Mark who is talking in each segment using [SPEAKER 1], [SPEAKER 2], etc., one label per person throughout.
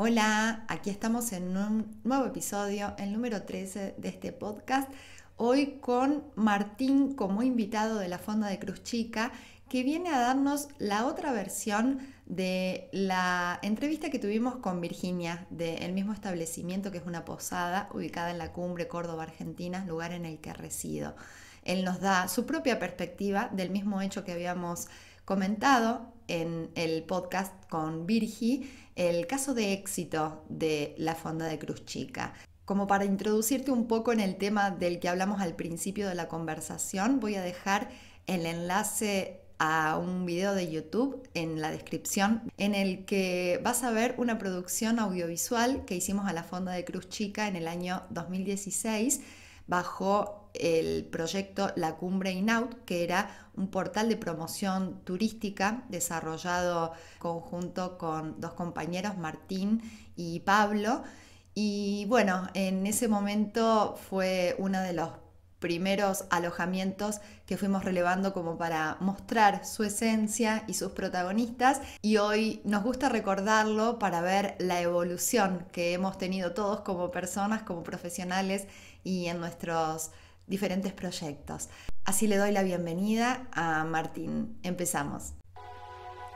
[SPEAKER 1] Hola, aquí estamos en un nuevo episodio, el número 13 de este podcast, hoy con Martín como invitado de la Fonda de Cruz Chica, que viene a darnos la otra versión de la entrevista que tuvimos con Virginia, del mismo establecimiento que es una posada ubicada en la cumbre Córdoba, Argentina, lugar en el que resido. Él nos da su propia perspectiva del mismo hecho que habíamos comentado en el podcast con Virgi el caso de éxito de la Fonda de Cruz Chica. Como para introducirte un poco en el tema del que hablamos al principio de la conversación, voy a dejar el enlace a un video de YouTube en la descripción en el que vas a ver una producción audiovisual que hicimos a la Fonda de Cruz Chica en el año 2016 bajo el proyecto La Cumbre In Out, que era un portal de promoción turística desarrollado conjunto con dos compañeros, Martín y Pablo. Y bueno, en ese momento fue uno de los primeros alojamientos que fuimos relevando como para mostrar su esencia y sus protagonistas y hoy nos gusta recordarlo para ver la evolución que hemos tenido todos como personas, como profesionales y en nuestros diferentes proyectos. Así le doy la bienvenida a Martín. Empezamos.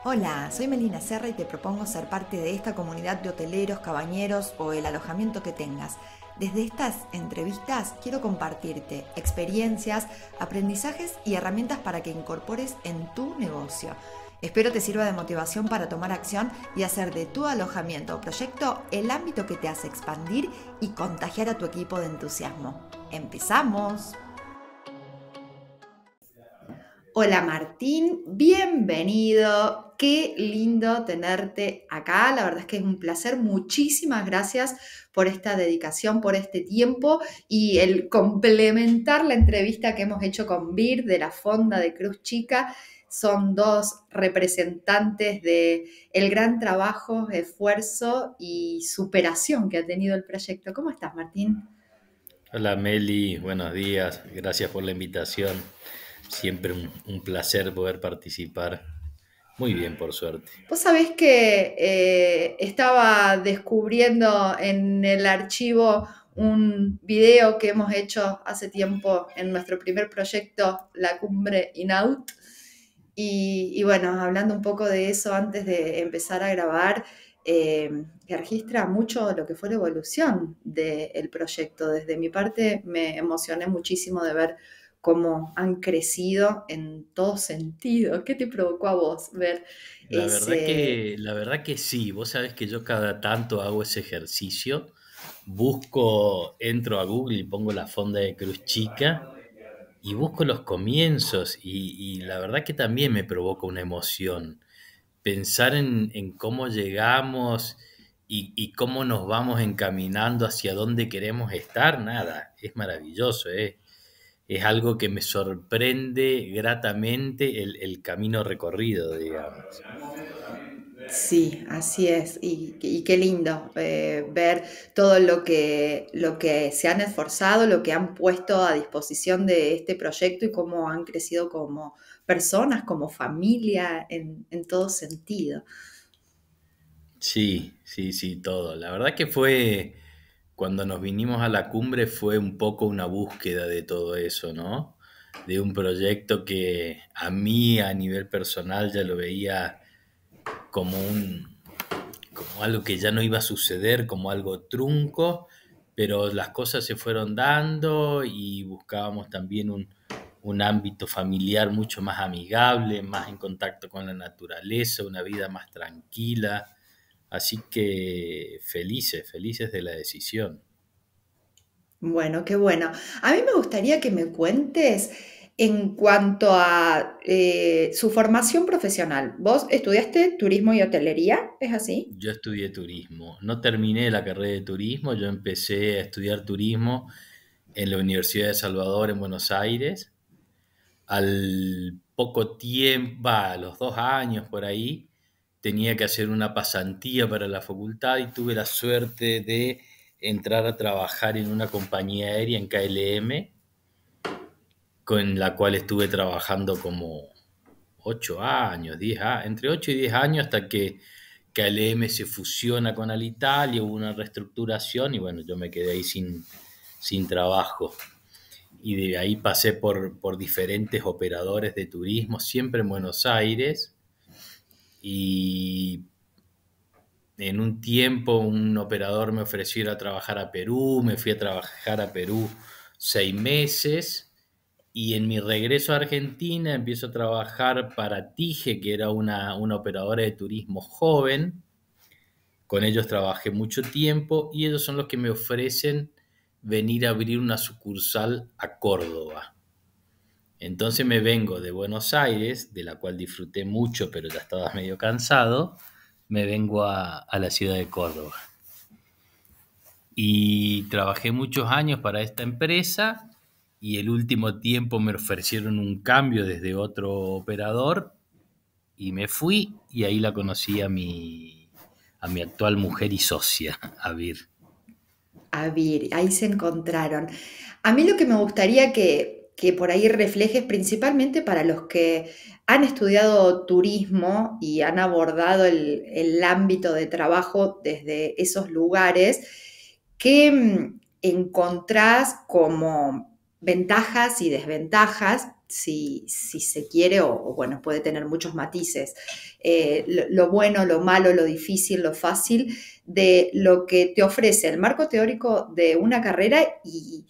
[SPEAKER 1] Hola, soy Melina Serra y te propongo ser parte de esta comunidad de hoteleros, cabañeros o el alojamiento que tengas. Desde estas entrevistas quiero compartirte experiencias, aprendizajes y herramientas para que incorpores en tu negocio. Espero te sirva de motivación para tomar acción y hacer de tu alojamiento o proyecto el ámbito que te hace expandir y contagiar a tu equipo de entusiasmo. ¡Empezamos! Hola Martín, bienvenido. Qué lindo tenerte acá. La verdad es que es un placer. Muchísimas gracias por esta dedicación, por este tiempo y el complementar la entrevista que hemos hecho con Bir de la Fonda de Cruz Chica son dos representantes de el gran trabajo, esfuerzo y superación que ha tenido el proyecto. ¿Cómo estás, Martín?
[SPEAKER 2] Hola, Meli. Buenos días. Gracias por la invitación. Siempre un, placer poder participar. Muy bien, por suerte.
[SPEAKER 1] Vos sabés que eh, estaba descubriendo en el archivo un video que hemos hecho hace tiempo en nuestro primer proyecto, La Cumbre In-Out? Y, bueno, hablando un poco de eso antes de empezar a grabar, eh, que registra mucho lo que fue la evolución del proyecto. Desde mi parte me emocioné muchísimo de ver cómo han crecido en todo sentido. ¿Qué te provocó a vos ver
[SPEAKER 2] la Verdad que, la verdad que sí, vos sabés que yo cada tanto hago ese ejercicio, busco, entro a Google y pongo la fonda de Cruz Chica y busco los comienzos y, la verdad que también me provoca una emoción. Pensar en, cómo llegamos y, cómo nos vamos encaminando hacia dónde queremos estar, nada, es maravilloso, es algo que me sorprende gratamente el, el camino recorrido, digamos. Sí,
[SPEAKER 1] así es. Y, qué lindo eh, ver todo lo que, lo que se han esforzado, lo que han puesto a disposición de este proyecto y cómo han crecido como personas, como familia, en todo sentido.
[SPEAKER 2] Sí, sí, sí, todo. La verdad que fue, cuando nos vinimos a la cumbre fue un poco una búsqueda de todo eso, ¿no? De un proyecto que a mí a nivel personal ya lo veía como un como algo que ya no iba a suceder, como algo trunco, pero las cosas se fueron dando y buscábamos también un, un ámbito familiar mucho más amigable, más en contacto con la naturaleza, una vida más tranquila. Así que felices, felices de la decisión.
[SPEAKER 1] Bueno, qué bueno. A mí me gustaría que me cuentes en cuanto a eh, su formación profesional. ¿Vos estudiaste turismo y hotelería? ¿Es así?
[SPEAKER 2] Yo estudié turismo. No terminé la carrera de turismo, yo empecé a estudiar turismo en la Universidad de Salvador en Buenos Aires. Al poco tiempo, a los dos años por ahí, tenía que hacer una pasantía para la facultad y tuve la suerte de entrar a trabajar en una compañía aérea en KLM con la cual estuve trabajando como 8 años, entre 8 y 10 años hasta que Alm se fusiona con Alitalia, hubo una reestructuración y bueno, yo me quedé ahí sin, trabajo. Y de ahí pasé por, por diferentes operadores de turismo, siempre en Buenos Aires. Y en un tiempo un operador me ofreció ir a trabajar a Perú, me fui a trabajar a Perú seis meses y en mi regreso a Argentina empiezo a trabajar para Tige, que era una, operadora de turismo joven. Con ellos trabajé mucho tiempo y ellos son los que me ofrecen venir a abrir una sucursal a Córdoba. Entonces me vengo de Buenos Aires, de la cual disfruté mucho, pero ya estaba medio cansado, me vengo a, a la ciudad de Córdoba. Y trabajé muchos años para esta empresa y el último tiempo me ofrecieron un cambio desde otro operador y me fui y ahí la conocí a mi, a mi actual mujer y socia, Avir.
[SPEAKER 1] Avir, ahí se encontraron. A mí lo que me gustaría que, por ahí reflejes principalmente para los que han estudiado turismo y han abordado el, el ámbito de trabajo desde esos lugares, ¿qué mm, encontrás como ventajas y desventajas, si, si se quiere, o, bueno, puede tener muchos matices, eh, lo, bueno, lo malo, lo difícil, lo fácil, de lo que te ofrece el marco teórico de una carrera y,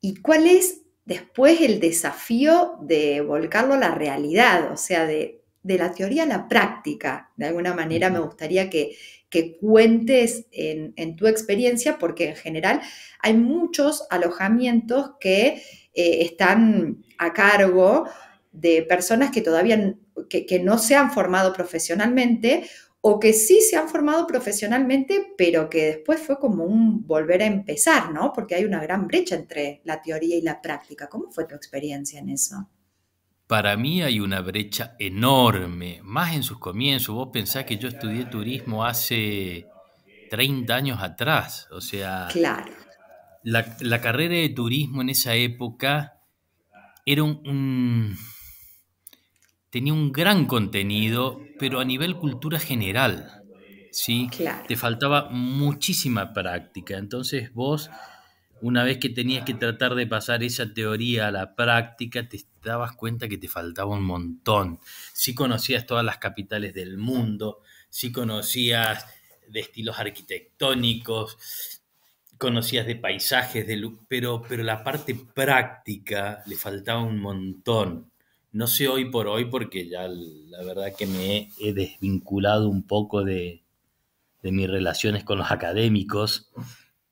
[SPEAKER 1] y cuál es después el desafío de volcarlo a la realidad, o sea, de, de la teoría a la práctica. De alguna manera me gustaría que, que cuentes en, tu experiencia, porque en general hay muchos alojamientos que eh, están a cargo de personas que todavía no se han formado profesionalmente o que sí se han formado profesionalmente, pero que después fue como un volver a empezar, ¿no? Porque hay una gran brecha entre la teoría y la práctica. ¿Cómo fue tu experiencia en eso?
[SPEAKER 2] Para mí hay una brecha enorme, más en sus comienzos. Vos pensás que yo estudié turismo hace 30 años atrás, o sea, claro. la, carrera de turismo en esa época era un, tenía un gran contenido, pero a nivel cultura general, ¿sí? Te faltaba muchísima práctica, entonces vos una vez que tenías que tratar de pasar esa teoría a la práctica, te dabas cuenta que te faltaba un montón. si conocías todas las capitales del mundo, sí conocías de estilos arquitectónicos, conocías de paisajes, de, pero, pero la parte práctica le faltaba un montón. No sé hoy por hoy porque ya la verdad que me he desvinculado un poco de, de mis relaciones con los académicos,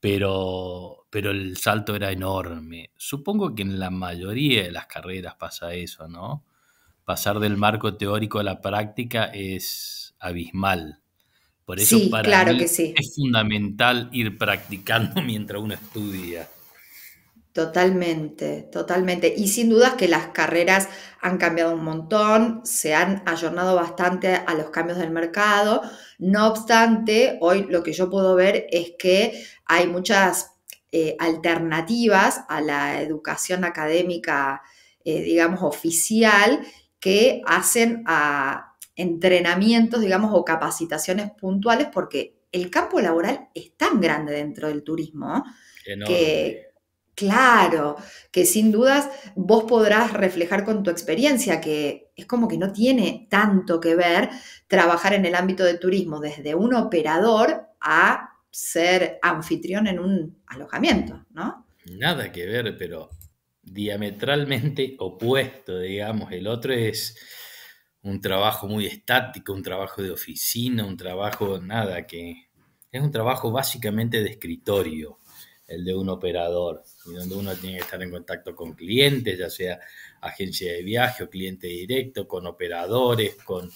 [SPEAKER 2] pero, pero el salto era enorme. Supongo que en la mayoría de las carreras pasa eso, ¿no? Pasar del marco teórico a la práctica es abismal. Por eso para que es fundamental ir practicando mientras uno estudia.
[SPEAKER 1] Totalmente, totalmente. Y sin dudas que las carreras han cambiado un montón, se han ayornado bastante a los cambios del mercado. No obstante, hoy lo que yo puedo ver es que hay muchas eh, alternativas a la educación académica, eh, digamos, oficial, que hacen a entrenamientos, digamos, o capacitaciones puntuales, porque el campo laboral es tan grande dentro del turismo
[SPEAKER 2] que,
[SPEAKER 1] claro, que sin dudas vos podrás reflejar con tu experiencia que es como que no tiene tanto que ver trabajar en el ámbito de turismo desde un operador a ser anfitrión en un alojamiento, ¿no?
[SPEAKER 2] Nada que ver, pero diametralmente opuesto, digamos. El otro es un trabajo muy estático, un trabajo de oficina, un trabajo, nada, que es un trabajo básicamente de escritorio, el de un operador, y donde uno tiene que estar en contacto con clientes, ya sea agencia de viaje o cliente directo, con operadores, con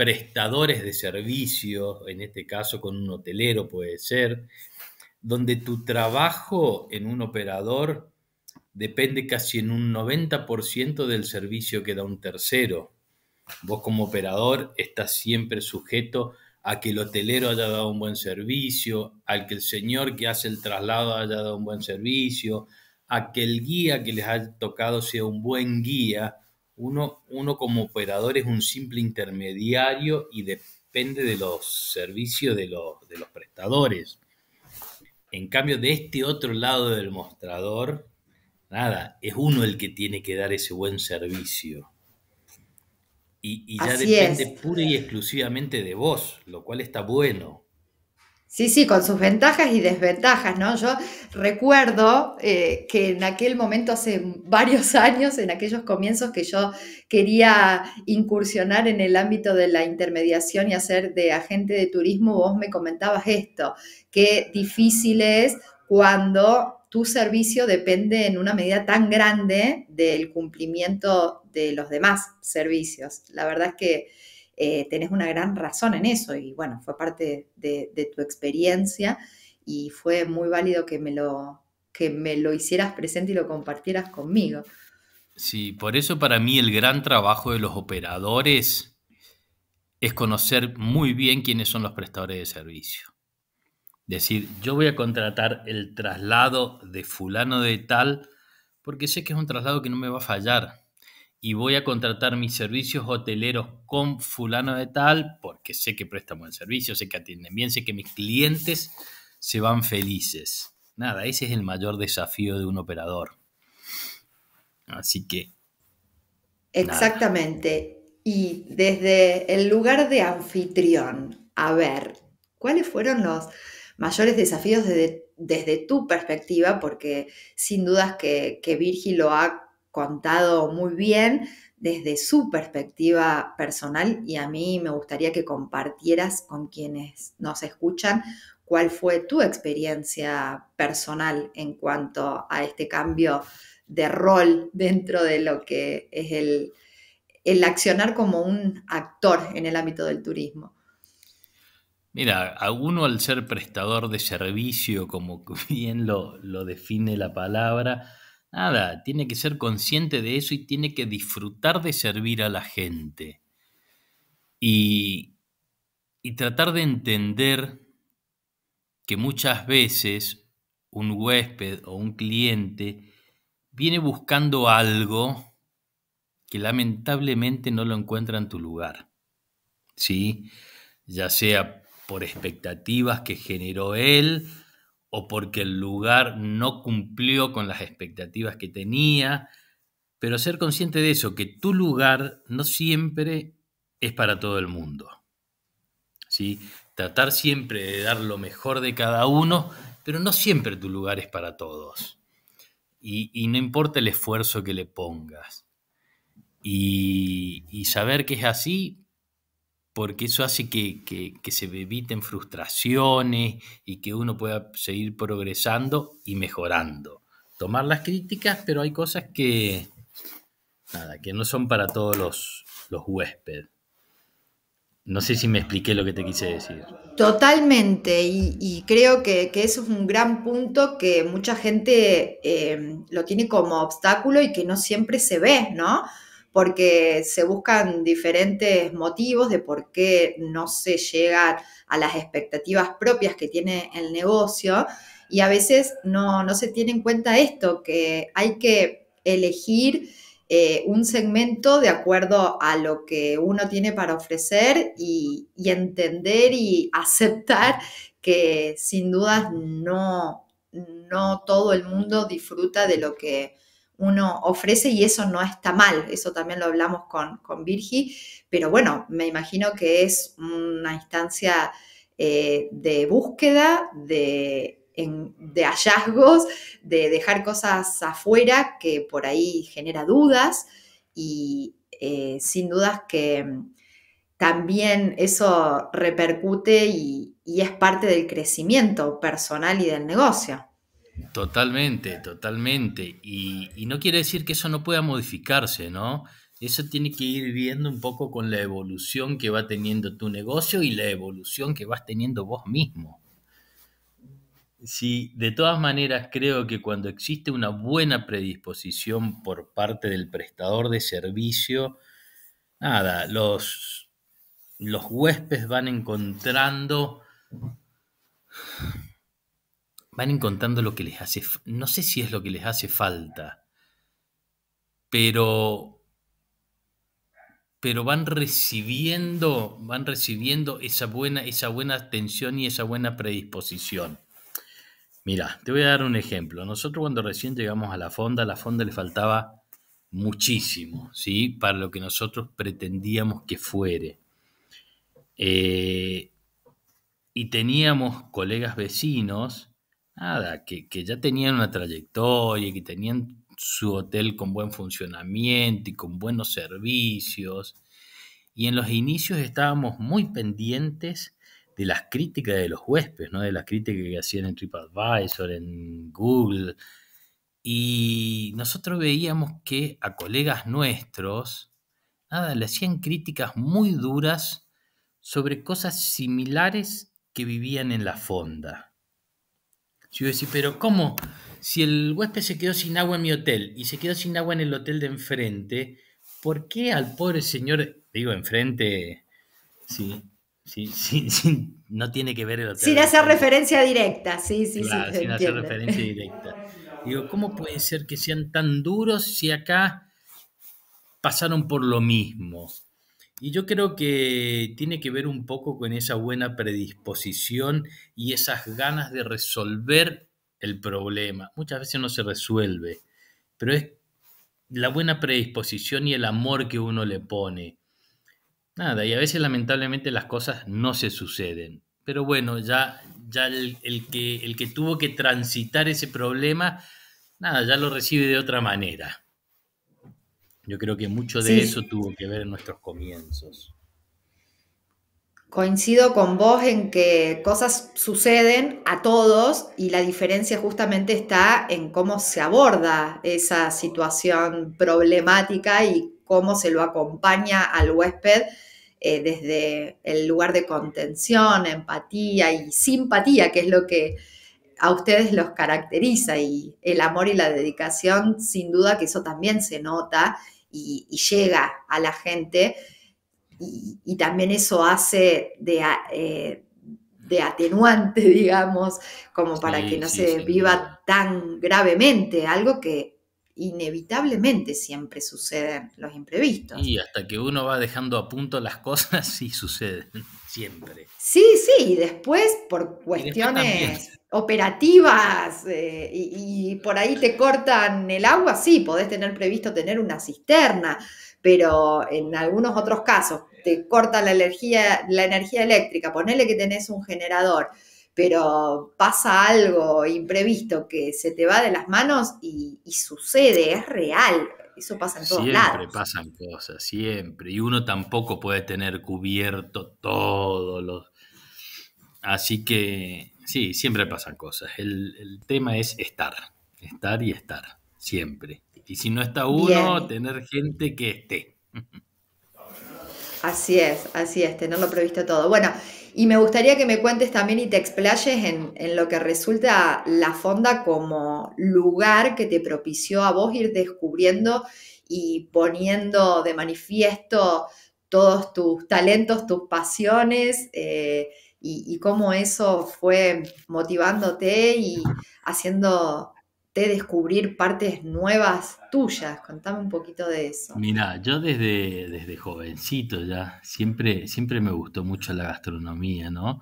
[SPEAKER 2] prestadores de servicio, en este caso con un hotelero puede ser, donde tu trabajo en un operador depende casi en un 90% del servicio que da un tercero. Vos como operador estás siempre sujeto a que el hotelero haya dado un buen servicio, a que el señor que hace el traslado haya dado un buen servicio, a que el guía que les haya tocado sea un buen guía. Uno, como operador es un simple intermediario y depende de los servicios de los, prestadores. En cambio, de este otro lado del mostrador, nada, es uno el que tiene que dar ese buen servicio. Y, ya depende pura y exclusivamente de vos, lo cual está bueno.
[SPEAKER 1] Sí, sí, con sus ventajas y desventajas, ¿no? Yo recuerdo eh, que en aquel momento, hace varios años, en aquellos comienzos que yo quería incursionar en el ámbito de la intermediación y hacer de agente de turismo, vos me comentabas esto, que difícil es cuando tu servicio depende en una medida tan grande del cumplimiento de los demás servicios. La verdad es que eh, tenés una gran razón en eso y bueno, fue parte de, tu experiencia y fue muy válido que me, lo, que me lo hicieras presente y lo compartieras conmigo.
[SPEAKER 2] Sí, por eso para mí el gran trabajo de los operadores es conocer muy bien quiénes son los prestadores de servicio. Decir, yo voy a contratar el traslado de fulano de tal porque sé que es un traslado que no me va a fallar y voy a contratar mis servicios hoteleros con fulano de tal, porque sé que prestan buen servicio, sé que atienden bien, sé que mis clientes se van felices. Nada, ese es el mayor desafío de un operador. Así que...
[SPEAKER 1] Exactamente. Y desde el lugar de anfitrión, a ver, ¿cuáles fueron los mayores desafíos desde, tu perspectiva? Porque sin dudas que, que lo ha contado muy bien desde su perspectiva personal y a mí me gustaría que compartieras con quienes nos escuchan cuál fue tu experiencia personal en cuanto a este cambio de rol dentro de lo que es el, accionar como un actor en el ámbito del turismo.
[SPEAKER 2] Mira, a uno al ser prestador de servicio, como bien lo define la palabra, Nada, tiene que ser consciente de eso y tiene que disfrutar de servir a la gente. Y, y tratar de entender que muchas veces un huésped o un cliente viene buscando algo que lamentablemente no lo encuentra en tu lugar. ¿Sí? Ya sea por expectativas que generó él o porque el lugar no cumplió con las expectativas que tenía, pero ser consciente de eso, que tu lugar no siempre es para todo el mundo. ¿sí? Tratar siempre de dar lo mejor de cada uno, pero no siempre tu lugar es para todos. Y, no importa el esfuerzo que le pongas. Y, y saber que es así porque eso hace que, se eviten frustraciones y que uno pueda seguir progresando y mejorando. Tomar las críticas, pero hay cosas que, que no son para todos los, los huéspedes. No sé si me expliqué lo que te quise decir.
[SPEAKER 1] Totalmente, y, creo que, eso es un gran punto que mucha gente eh, lo tiene como obstáculo y que no siempre se ve, ¿no? porque se buscan diferentes motivos de por qué no se llega a las expectativas propias que tiene el negocio y a veces no, se tiene en cuenta esto, que hay que elegir eh, un segmento de acuerdo a lo que uno tiene para ofrecer y, entender y aceptar que sin dudas no todo el mundo disfruta de lo que uno ofrece y eso no está mal, eso también lo hablamos con, Virgi, pero bueno, me imagino que es una instancia eh, de búsqueda, de, hallazgos, de dejar cosas afuera que por ahí genera dudas y eh, sin dudas que mm, también eso repercute y es parte del crecimiento personal y del negocio.
[SPEAKER 2] Totalmente, totalmente. Y, no quiere decir que eso no pueda modificarse, ¿no? Eso tiene que ir viendo un poco con la evolución que va teniendo tu negocio y la evolución que vas teniendo vos mismo. Sí, de todas maneras creo que cuando existe una buena predisposición por parte del prestador de servicio, nada, los, los huéspedes van encontrando van encontrando lo que les hace, no sé si es lo que les hace falta, pero, pero van recibiendo, van recibiendo esa buena, esa buena atención y esa buena predisposición. Mira, te voy a dar un ejemplo. Nosotros cuando recién llegamos a la fonda, a la fonda le faltaba muchísimo, ¿sí? Para lo que nosotros pretendíamos que fuere. Eh, y teníamos colegas vecinos nada, que, ya tenían una trayectoria que tenían su hotel con buen funcionamiento y con buenos servicios. Y en los inicios estábamos muy pendientes de las críticas de los huéspedes, ¿no? de las críticas que hacían en TripAdvisor, en Google. Y nosotros veíamos que a colegas nuestros, le hacían críticas muy duras sobre cosas similares que vivían en la fonda. Yo iba a decir, pero ¿cómo? Si el huésped se quedó sin agua en mi hotel y se quedó sin agua en el hotel de enfrente, ¿por qué al pobre señor, digo, enfrente, sí, sí, sí, no tiene que ver el hotel? Sin hacer
[SPEAKER 1] referencia directa, sí, sí, sí, sí. Sin hacer referencia
[SPEAKER 2] directa. Digo, ¿cómo puede ser que sean tan duros si acá pasaron por lo mismo? Y yo creo que tiene que ver un poco con esa buena predisposición y esas ganas de resolver el problema. Muchas veces no se resuelve, pero es la buena predisposición y el amor que uno le pone. Nada, y a veces lamentablemente las cosas no se suceden. Pero bueno, ya, ya el, el, que, el que tuvo que transitar ese problema, nada, ya lo recibe de otra manera. Yo creo que mucho de eso tuvo que ver en nuestros comienzos.
[SPEAKER 1] Coincido con vos en que cosas suceden a todos y la diferencia justamente está en cómo se aborda esa situación problemática y cómo se lo acompaña al huésped eh, desde el lugar de contención, empatía y simpatía, que es lo que a ustedes los caracteriza y el amor y la dedicación, sin duda que eso también se nota y, llega a la gente. Y, también eso hace de, eh, de, atenuante, digamos, como para que no se viva tan gravemente, algo que inevitablemente siempre suceden los imprevistos.
[SPEAKER 2] Y hasta que uno va dejando a punto las cosas, sí sucede, siempre.
[SPEAKER 1] Sí, sí, y después por cuestiones operativas eh, y, por ahí te cortan el agua, sí, podés tener previsto tener una cisterna, pero en algunos otros casos te corta la energía, la energía eléctrica, ponele que tenés un generador, pero pasa algo imprevisto que se te va de las manos y, sucede, es real. Eso pasa en todos lados. Siempre
[SPEAKER 2] pasan cosas, siempre. Y uno tampoco puede tener cubierto todos los... Así que Sí, siempre pasan cosas. El, tema es estar, estar y estar, siempre. Y si no está uno, tener gente que esté.
[SPEAKER 1] Así es, así es, tenerlo previsto todo. Bueno, y me gustaría que me cuentes también y te explayes en, lo que resulta la fonda como lugar que te propició a vos ir descubriendo y poniendo de manifiesto todos tus talentos, tus pasiones. Eh, y, cómo eso fue motivándote y haciéndote descubrir partes nuevas tuyas. Contame un poquito de eso.
[SPEAKER 2] Mira, yo desde, desde jovencito ya siempre, siempre me gustó mucho la gastronomía, ¿no?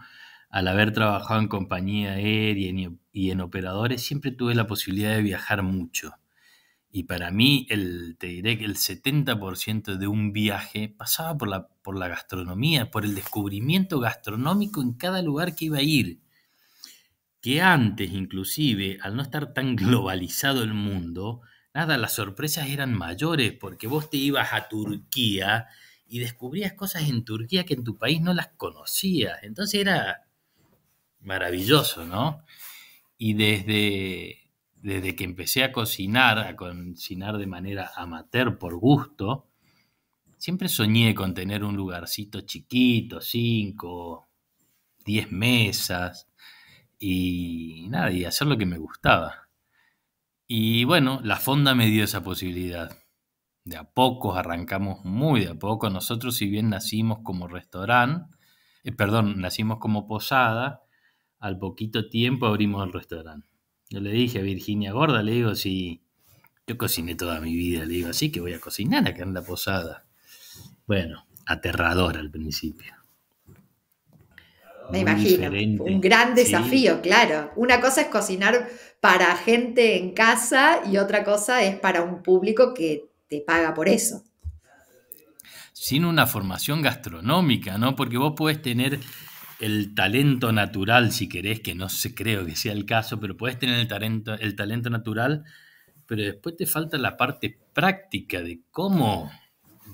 [SPEAKER 2] Al haber trabajado en compañía aérea y en, operadores, siempre tuve la posibilidad de viajar mucho. Y para mí, el, te diré que el 70% de un viaje pasaba por la por la gastronomía, por el descubrimiento gastronómico en cada lugar que iba a ir. Que antes, inclusive, al no estar tan globalizado el mundo, nada, las sorpresas eran mayores, porque vos te ibas a Turquía y descubrías cosas en Turquía que en tu país no las conocías. Entonces era maravilloso, ¿no? Y desde, desde que empecé a cocinar, a cocinar de manera amateur por gusto, Siempre soñé con tener un lugarcito chiquito, cinco, diez mesas y nada, y hacer lo que me gustaba. Y bueno, la fonda me dio esa posibilidad. De a poco, arrancamos muy de a poco. Nosotros, si bien nacimos como restaurante, eh, perdón, nacimos como posada, al poquito tiempo abrimos el restaurante. Yo le dije a Virginia Gorda, le digo, si yo cociné toda mi vida, le digo, así que voy a cocinar acá en la posada. Bueno, aterrador al principio. Me imagino, un gran desafío,
[SPEAKER 1] claro. Una cosa es cocinar para gente en casa y otra cosa es para un público que te paga por eso.
[SPEAKER 2] Sin una formación gastronómica, ¿no? Porque vos puedes tener el talento natural, si querés, que no se creo que sea el caso, pero puedes tener el talento, el talento natural, pero después te falta la parte práctica de cómo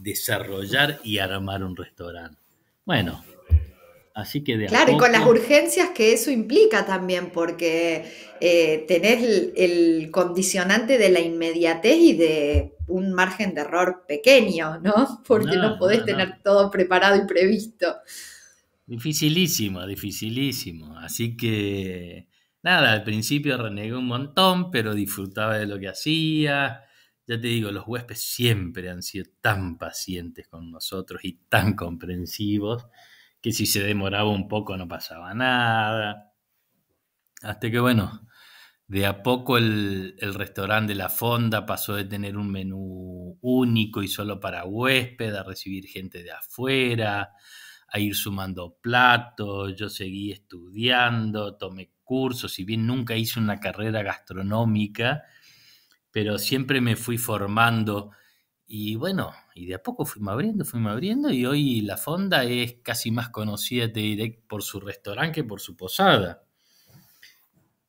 [SPEAKER 2] desarrollar y armar un restaurante. Bueno, así que de Claro, y con las
[SPEAKER 1] urgencias que eso implica también, porque tener eh, tenés el, condicionante de la inmediatez y de un margen de error pequeño, ¿no? Porque no, podés tener todo preparado y previsto.
[SPEAKER 2] Dificilísimo, dificilísimo. Así que, nada, al principio renegué un montón, pero disfrutaba de lo que hacía ya te digo, los huéspedes siempre han sido tan pacientes con nosotros y tan comprensivos que si se demoraba un poco no pasaba nada. Hasta que bueno, de a poco el, restaurante de la Fonda pasó de tener un menú único y solo para huésped, a recibir gente de afuera, a ir sumando platos. Yo seguí estudiando, tomé cursos, si bien nunca hice una carrera gastronómica, pero siempre me fui formando y bueno, y de a poco fuimos abriendo, fuimos abriendo y hoy la fonda es casi más conocida, te diré, por su restaurante que por su posada.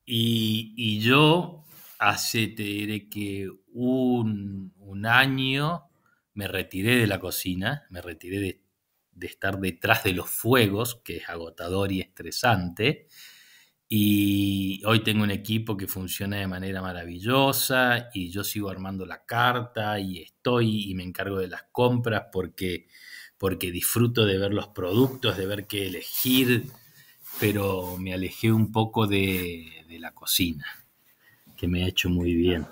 [SPEAKER 2] Y, yo hace, te diré que un, año me retiré de la cocina, me retiré de estar detrás de los fuegos, que es agotador y estresante, y hoy tengo un equipo que funciona de manera maravillosa y yo sigo armando la carta y estoy y me encargo de las compras porque, porque disfruto de ver los productos, de ver qué elegir, pero me alejé un poco de, la cocina, que me ha hecho muy bien.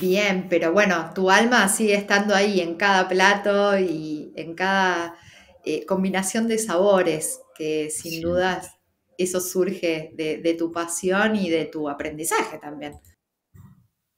[SPEAKER 1] Bien, pero bueno, tu alma sigue estando ahí en cada plato y en cada eh, combinación de sabores, que sin dudas eso surge de, tu pasión y de tu aprendizaje también.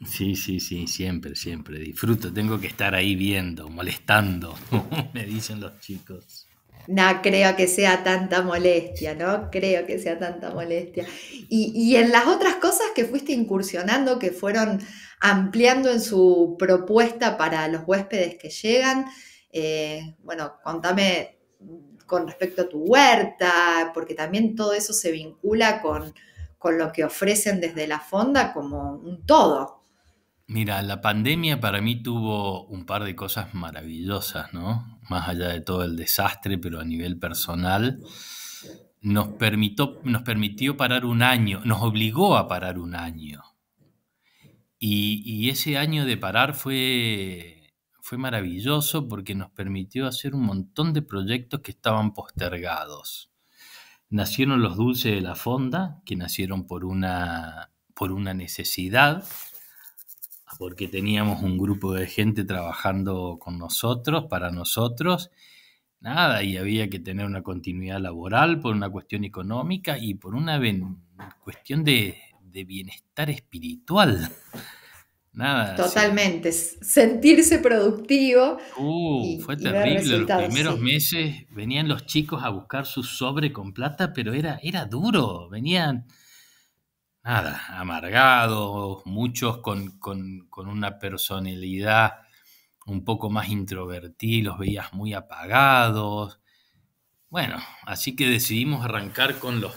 [SPEAKER 2] Sí, sí, sí, siempre, siempre. Disfruto, tengo que estar ahí viendo, molestando, me dicen los chicos.
[SPEAKER 1] No creo que sea tanta molestia, ¿no? Creo que sea tanta molestia. Y, en las otras cosas que fuiste incursionando, que fueron ampliando en su propuesta para los huéspedes que llegan, eh, bueno, contame con respecto a tu huerta, porque también todo eso se vincula con, lo que ofrecen desde la fonda como un todo.
[SPEAKER 2] Mira, la pandemia para mí tuvo un par de cosas maravillosas, ¿no? Más allá de todo el desastre, pero a nivel personal, nos, permitió, nos permitió parar un año, nos obligó a parar un año. y ese año de parar fue fue maravilloso porque nos permitió hacer un montón de proyectos que estaban postergados. Nacieron los dulces de la fonda, que nacieron por una, por una necesidad, porque teníamos un grupo de gente trabajando con nosotros, para nosotros, nada, y había que tener una continuidad laboral por una cuestión económica y por una cuestión de, de bienestar espiritual.
[SPEAKER 1] Totalmente. Sentirse productivo.
[SPEAKER 2] Uh, fue terrible. Los primeros meses venían los chicos a buscar su sobre con plata, pero era, era duro. Venían, nada, amargados, muchos con, una personalidad un poco más introvertida, los veías muy apagados. Bueno, así que decidimos arrancar con los,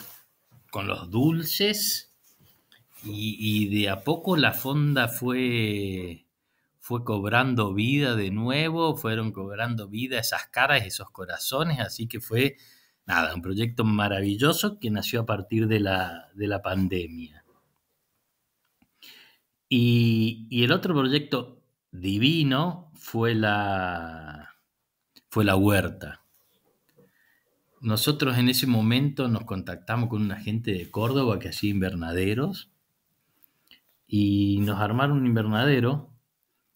[SPEAKER 2] con los dulces y, de a poco la fonda fue, fue cobrando vida de nuevo, fueron cobrando vida esas caras, esos corazones, así que fue, nada, un proyecto maravilloso que nació a partir de la, de la pandemia. Y, el otro proyecto divino fue la, fue la huerta. Nosotros en ese momento nos contactamos con una gente de Córdoba que hacía invernaderos y nos armaron un invernadero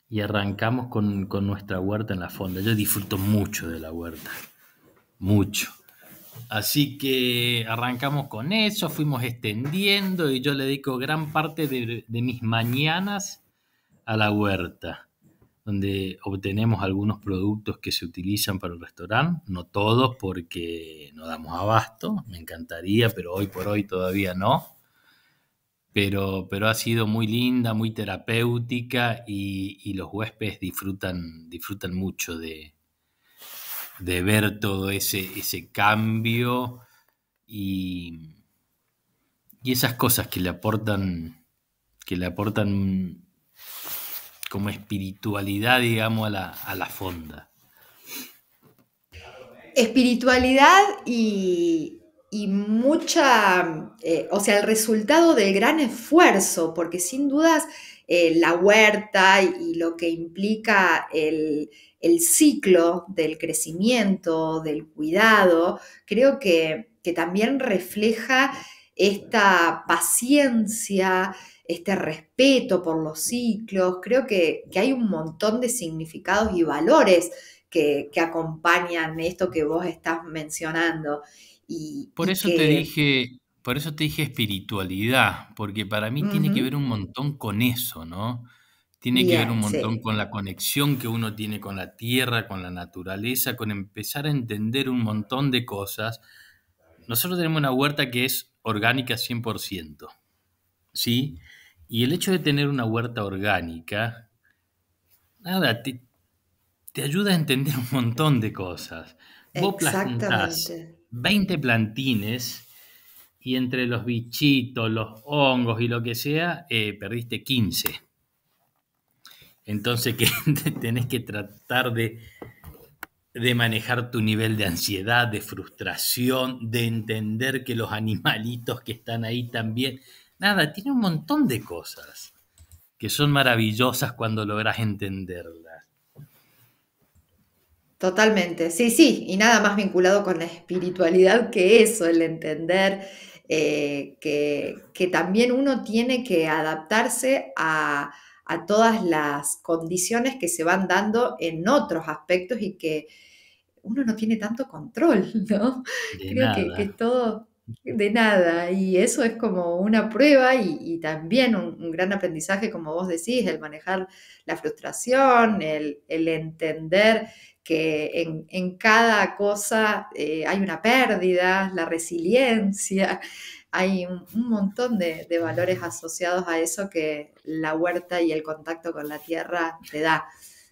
[SPEAKER 2] y arrancamos con, nuestra huerta en la fonda. Yo disfruto mucho de la huerta, mucho. Así que arrancamos con eso, fuimos extendiendo y yo le dedico gran parte de, de mis mañanas a la huerta, donde obtenemos algunos productos que se utilizan para el restaurante, no todos porque no damos abasto, me encantaría, pero hoy por hoy todavía no pero, ha sido muy linda, muy terapéutica y, los huéspedes disfrutan, disfrutan mucho de, de ver todo ese, ese cambio y, esas cosas que le aportan, que le aportan como espiritualidad, digamos, a la fonda.
[SPEAKER 1] Espiritualidad y, y mucha, eh, o sea, el resultado del gran esfuerzo, porque sin dudas eh, la huerta y, lo que implica el, ciclo del crecimiento, del cuidado, creo que, también refleja esta paciencia, este respeto por los ciclos, creo que, hay un montón de significados y valores que, que, acompañan esto que vos estás mencionando por eso te
[SPEAKER 2] dije, por eso te dije espiritualidad, porque para mí tiene que ver un montón con eso, ¿no? Tiene que ver un montón con la conexión que uno tiene con la tierra, con la naturaleza, con empezar a entender un montón de cosas. Nosotros tenemos una huerta que es orgánica 100%, ¿sí? Y el hecho de tener una huerta orgánica, nada, te, ayuda a entender un montón de cosas. Exactamente. 20 plantines y entre los bichitos, los hongos y lo que sea, eh, perdiste 15. Entonces que tenés que tratar de, de manejar tu nivel de ansiedad, de frustración, de entender que los animalitos que están ahí también, nada, tiene un montón de cosas que son maravillosas cuando logras entenderlas.
[SPEAKER 1] Totalmente, sí, sí, y nada más vinculado con la espiritualidad que eso, el entender eh, que, también uno tiene que adaptarse a, todas las condiciones que se van dando en otros aspectos y que uno no tiene tanto control, ¿no?
[SPEAKER 2] Creo que, que,
[SPEAKER 1] todo, de nada, y eso es como una prueba y, también un, gran aprendizaje, como vos decís, el manejar la frustración, el, entender que en, cada cosa eh, hay una pérdida, la resiliencia, hay un, montón de, valores asociados a eso que la huerta y el contacto con la tierra te da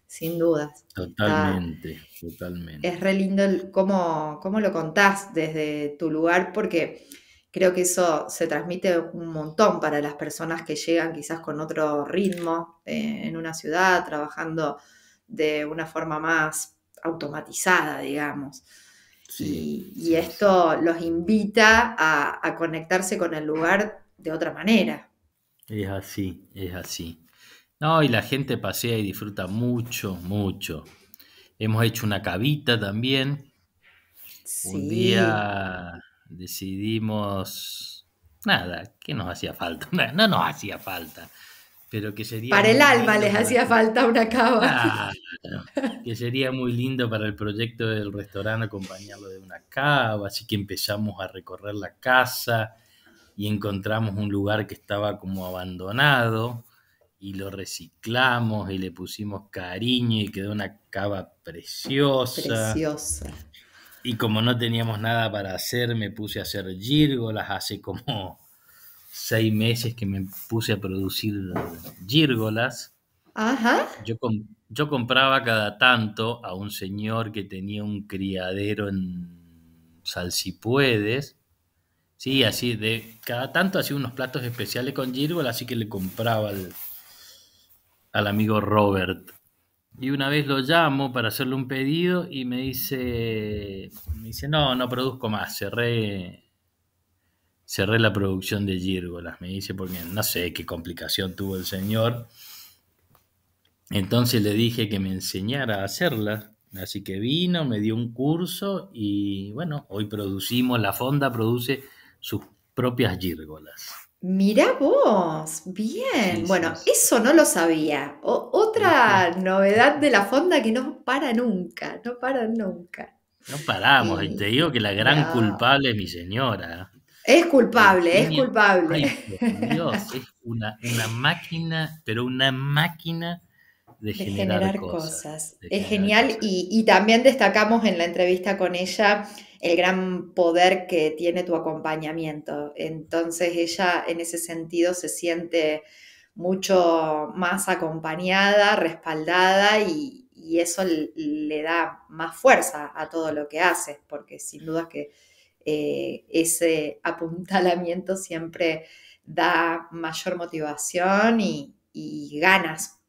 [SPEAKER 1] sin dudas.
[SPEAKER 2] Totalmente, totalmente.
[SPEAKER 1] Es re lindo cómo, lo contás desde tu lugar, porque creo que eso se transmite un montón para las personas que llegan quizás con otro ritmo eh, en una ciudad, trabajando de una forma más automatizada, digamos.
[SPEAKER 2] y,
[SPEAKER 1] esto los invita a conectarse con el lugar de otra manera.
[SPEAKER 2] Es así, es así. No, y la gente pasea y disfruta mucho, mucho. Hemos hecho una cabita también. Un día decidimos, nada, que nos hacía falta, no, nos hacía falta, pero que sería... Para el alma les hacía falta una cava. que sería muy lindo para el proyecto del restaurante acompañarlo de una cava, así que empezamos a recorrer la casa y encontramos un lugar que estaba como abandonado y lo reciclamos y le pusimos cariño y quedó una cava preciosa. Preciosa. Y como no teníamos nada para hacer, me puse a hacer gírgolas hace como seis meses que me puse a producir gírgolas. Ajá. Yo, yo compraba cada tanto a un señor que tenía un criadero en Salsipuedes. Sí, así de cada tanto hacía unos platos especiales con gírgolas, así que le compraba el al amigo Robert. Y una vez lo llamo para hacerle un pedido y me dice, me dice, no, no produzco más, cerré, cerré la producción de gírgolas, me dice, porque no sé qué complicación tuvo el señor. Entonces le dije que me enseñara a hacerla, así que vino, me dio un curso y bueno, hoy producimos, la fonda produce sus propias gírgolas.
[SPEAKER 1] Mira vos, bien. Bueno, eso no lo sabía. otra novedad de la fonda que no para nunca, no para nunca.
[SPEAKER 2] No paramos, y te digo que la gran culpable es mi señora.
[SPEAKER 1] es culpable, es culpable. Dios,
[SPEAKER 2] es una, máquina, pero una máquina de generar cosas,
[SPEAKER 1] Es genial y, y también destacamos en la entrevista con ella el gran poder que tiene tu acompañamiento. Entonces ella en ese sentido se siente mucho más acompañada, respaldada y, eso le da más fuerza a todo lo que haces, porque sin duda que eh, ese apuntalamiento siempre da mayor motivación y, y ganas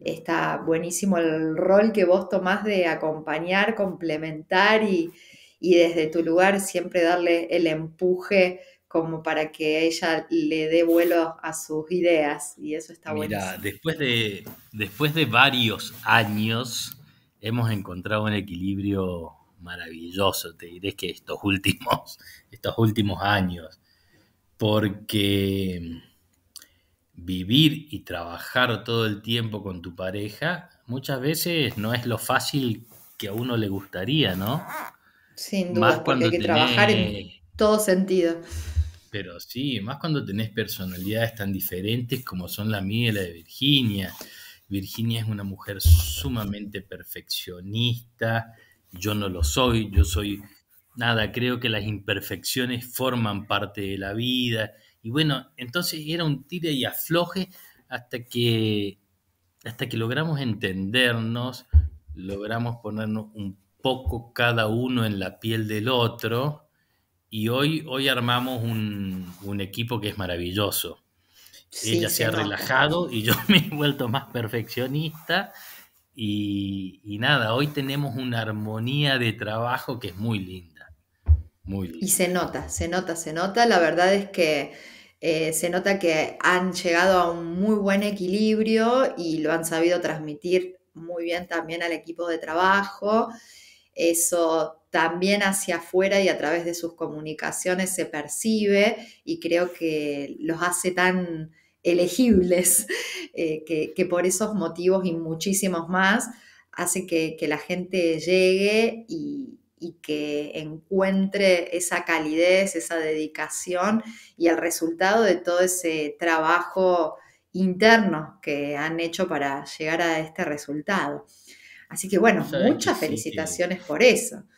[SPEAKER 1] está buenísimo el rol que vos tomás de acompañar, complementar y, y desde tu lugar siempre darle el empuje como para que ella le dé vuelo a sus ideas y eso está bueno. Mira,
[SPEAKER 2] después de, después de varios años hemos encontrado un equilibrio maravilloso, te diré que estos últimos, estos últimos años, porque mm, vivir y trabajar todo el tiempo con tu pareja muchas veces no es lo fácil que a uno le gustaría, ¿no?
[SPEAKER 1] Sin duda, más hay que trabajar en todo sentido.
[SPEAKER 2] Pero sí, más cuando tenés personalidades tan diferentes como son la mía y la de Virginia. Virginia es una mujer sumamente perfeccionista, yo no lo soy, yo soy nada, creo que las imperfecciones forman parte de la vida. Y bueno, entonces era un tire y afloje hasta que, hasta que logramos entendernos, logramos ponernos un poco cada uno en la piel del otro. Y hoy, hoy armamos un, equipo que es maravilloso. Ella se, ha relajado y yo me he vuelto más perfeccionista. Y, nada, hoy tenemos una armonía de trabajo que es muy linda. Muy
[SPEAKER 1] Y se nota, se nota, se nota. La verdad es que eh, se nota que han llegado a un muy buen equilibrio y lo han sabido transmitir muy bien también al equipo de trabajo eso también hacia afuera y a través de sus comunicaciones se percibe y creo que los hace tan elegibles, eh, que, por esos motivos y muchísimos más hace que, la gente llegue y que encuentre esa calidez, esa dedicación y el resultado de todo ese trabajo interno que han hecho para llegar a este resultado. Así que bueno, muchas felicitaciones por eso.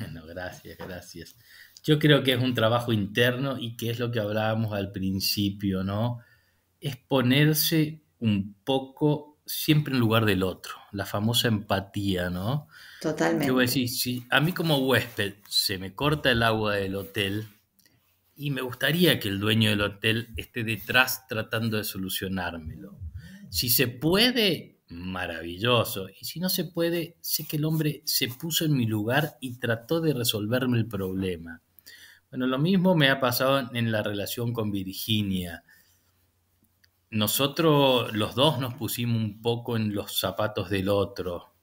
[SPEAKER 2] Bueno, gracias, gracias. Yo creo que es un trabajo interno y que es lo que hablábamos al principio, ¿no? Es ponerse un poco siempre en lugar del otro, la famosa empatía, ¿no? Totalmente. Yo voy a decir, a mí como huésped se me corta el agua del hotel y me gustaría que el dueño del hotel esté detrás tratando de solucionármelo. Si se puede, maravilloso. Y si no se puede, sé que el hombre se puso en mi lugar y trató de resolverme el problema. Bueno, lo mismo me ha pasado en la relación con Virginia. Nosotros los dos nos pusimos un poco en los zapatos del otro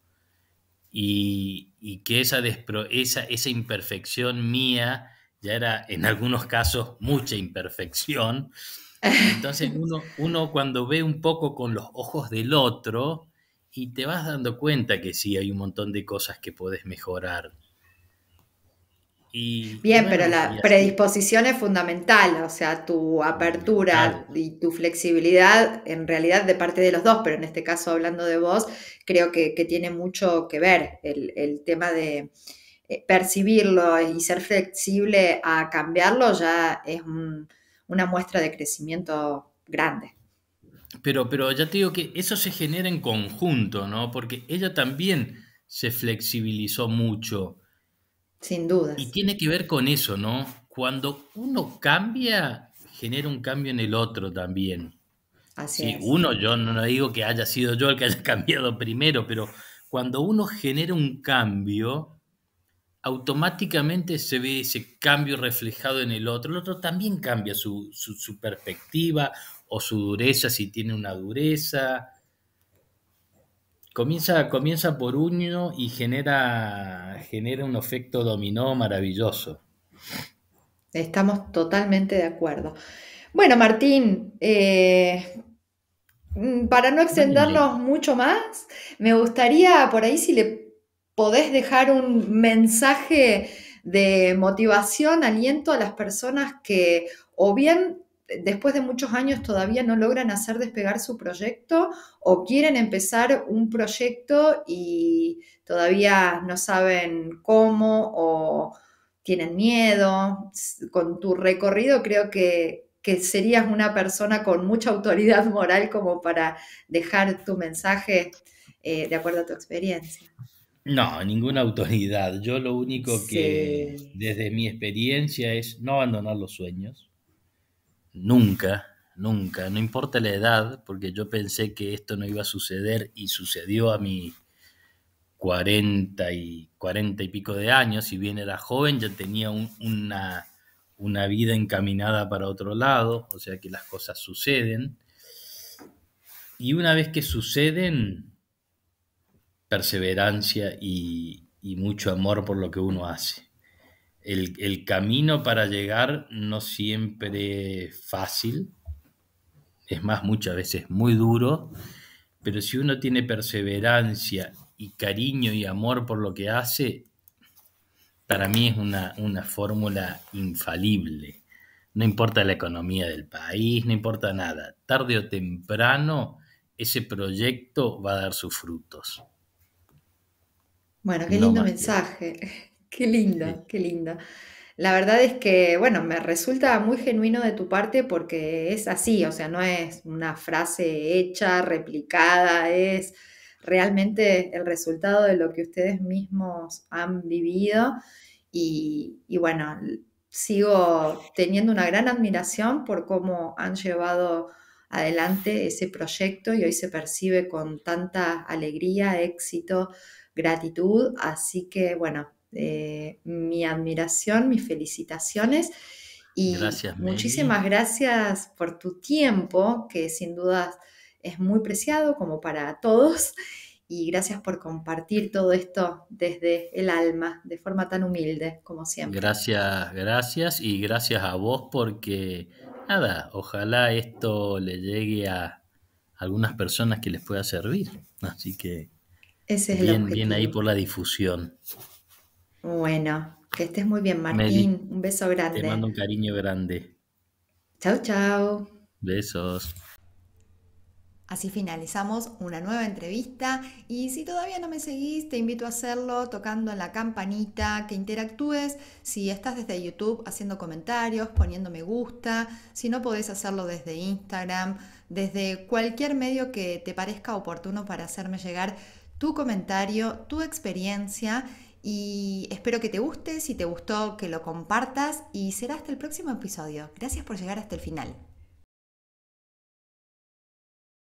[SPEAKER 2] y, que esa, esa, esa imperfección mía ya era en algunos casos mucha imperfección entonces uno, cuando ve un poco con los ojos del otro y te vas dando cuenta que sí, hay un montón de cosas que podés mejorar. Bien, pero la
[SPEAKER 1] predisposición es fundamental, o sea, tu apertura y tu flexibilidad, en realidad de parte de los dos, pero en este caso hablando de vos, creo que, tiene mucho que ver el, tema de eh, percibirlo y ser flexible a cambiarlo, ya es un una muestra de crecimiento grande.
[SPEAKER 2] Pero, pero ya te digo que eso se genera en conjunto, ¿no? Porque ella también se flexibilizó mucho. Sin duda. Y tiene que ver con eso, ¿no? Cuando uno cambia, genera un cambio en el otro también. Así es. Uno, yo no digo que haya sido yo el que haya cambiado primero, pero cuando uno genera un cambio, automáticamente se ve ese cambio reflejado en el otro. El otro también cambia su, perspectiva o su dureza, si tiene una dureza. Comienza, comienza por uno y genera, genera un efecto dominó maravilloso.
[SPEAKER 1] Estamos totalmente de acuerdo. Bueno, Martín, eh, para no extendernos mucho más, me gustaría por ahí si le podés dejar un mensaje de motivación, aliento a las personas que o bien eh, después de muchos años todavía no logran hacer despegar su proyecto o quieren empezar un proyecto y todavía no saben cómo o tienen miedo. Con tu recorrido creo que, serías una persona con mucha autoridad moral como para dejar tu mensaje eh, de acuerdo a tu experiencia.
[SPEAKER 2] No, ninguna autoridad. Yo lo único que desde mi experiencia es no abandonar los sueños. Nunca, nunca, no importa la edad, porque yo pensé que esto no iba a suceder y sucedió a mi 40 y, cuarenta y pico de años. Si bien era joven, ya tenía una, una vida encaminada para otro lado, o sea que las cosas suceden. Y una vez que suceden, perseverancia y, mucho amor por lo que uno hace. El, camino para llegar no siempre es fácil, es más, muchas veces muy duro, pero si uno tiene perseverancia y cariño y amor por lo que hace, para mí es una fórmula infalible. No importa la economía del país, no importa nada. Tarde o temprano, ese proyecto va a dar sus frutos.
[SPEAKER 1] Bueno, qué lindo mensaje. Qué lindo, qué lindo. La verdad es que, bueno, me resulta muy genuino de tu parte porque es así, o sea, no es una frase hecha, replicada, es realmente el resultado de lo que ustedes mismos han vivido. Y, y bueno, sigo teniendo una gran admiración por cómo han llevado adelante ese proyecto y hoy se percibe con tanta alegría, éxito, gratitud. Así que bueno, eh, mi admiración, mis felicitaciones. Y
[SPEAKER 2] muchísimas
[SPEAKER 1] gracias por tu tiempo, que sin duda es muy preciado como para todos. Y gracias por compartir todo esto desde el alma, de forma tan humilde como siempre.
[SPEAKER 2] Gracias, gracias. Y gracias a vos porque, nada, ojalá esto le llegue a algunas personas que les pueda servir. Así que ese bien, Bien ahí por la difusión.
[SPEAKER 1] Bueno, que estés muy bien, Martín. un beso grande. Te mando
[SPEAKER 2] un cariño grande.
[SPEAKER 1] Chao, chao.
[SPEAKER 2] Besos.
[SPEAKER 1] Así finalizamos una nueva entrevista y si todavía no me seguís, te invito a hacerlo tocando en la campanita, que interactúes si estás desde YouTube haciendo comentarios, poniendo me gusta, si no podés hacerlo desde Instagram, desde cualquier medio que te parezca oportuno para hacerme llegar tu comentario, tu experiencia y espero que te guste, si te gustó que lo compartas y será hasta el próximo episodio. Gracias por llegar hasta el final.